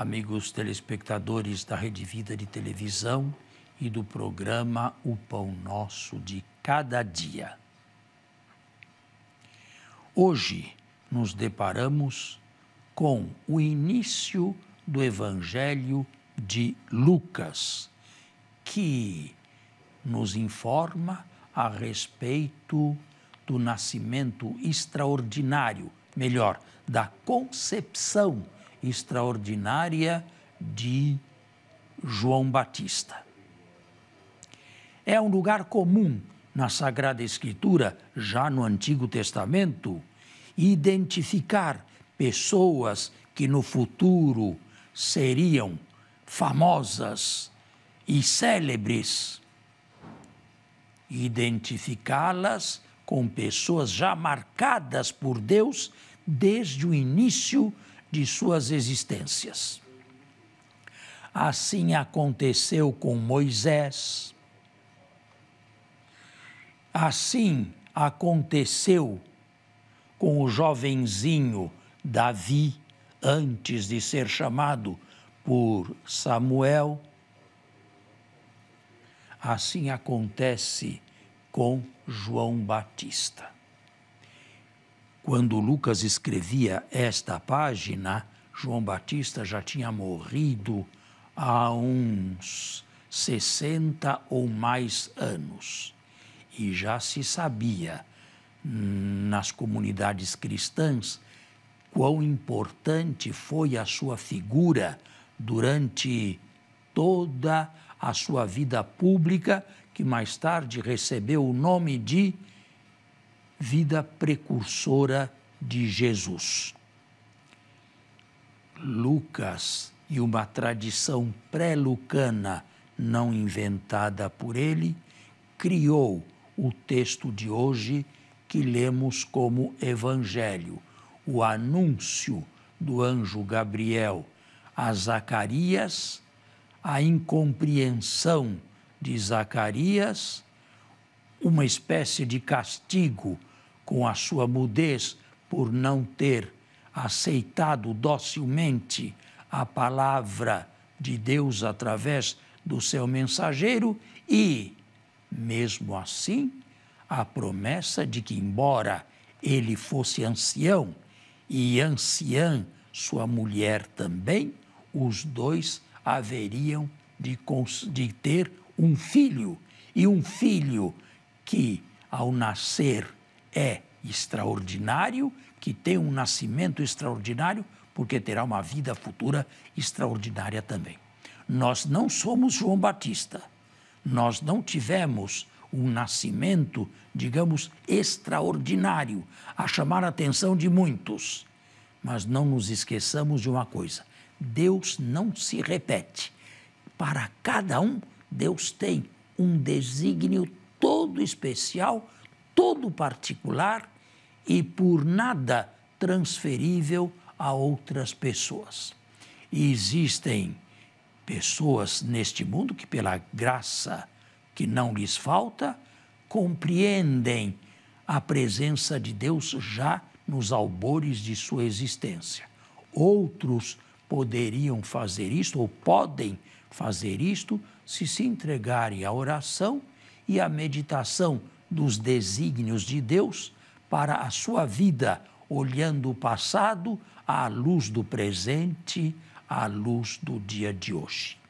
amigos telespectadores da Rede Vida de Televisão e do programa O Pão Nosso de Cada Dia. Hoje nos deparamos com o início do Evangelho de Lucas, que nos informa a respeito do nascimento extraordinário, melhor, da concepção extraordinária de João Batista. É um lugar comum na Sagrada Escritura, já no Antigo Testamento, identificar pessoas que no futuro seriam famosas e célebres. Identificá-las com pessoas já marcadas por Deus desde o início de suas existências. Assim aconteceu com Moisés, assim aconteceu com o jovenzinho Davi, antes de ser chamado por Samuel. Assim acontece com João Batista. Quando Lucas escrevia esta página, João Batista já tinha morrido há uns 60 ou mais anos. E já se sabia nas comunidades cristãs quão importante foi a sua figura durante toda a sua vida pública, que mais tarde recebeu o nome de vida precursora de Jesus. Lucas e uma tradição pré-lucana não inventada por ele criou o texto de hoje que lemos como Evangelho, o anúncio do anjo Gabriel a Zacarias, a incompreensão de Zacarias, uma espécie de castigo com a sua mudez por não ter aceitado docilmente a palavra de Deus através do seu mensageiro e, mesmo assim, a promessa de que, embora ele fosse ancião e anciã sua mulher também, os dois haveriam de, de ter um filho, e um filho que, ao nascer, é extraordinário, que tem um nascimento extraordinário, porque terá uma vida futura extraordinária também. Nós não somos João Batista, nós não tivemos um nascimento, digamos, extraordinário, a chamar a atenção de muitos. Mas não nos esqueçamos de uma coisa: Deus não se repete. Para cada um, Deus tem um desígnio todo especial todo particular e por nada transferível a outras pessoas. E existem pessoas neste mundo que, pela graça que não lhes falta, compreendem a presença de Deus já nos albores de sua existência. Outros poderiam fazer isto ou podem fazer isto se se entregarem à oração e à meditação dos desígnios de Deus para a sua vida, olhando o passado à luz do presente, à luz do dia de hoje.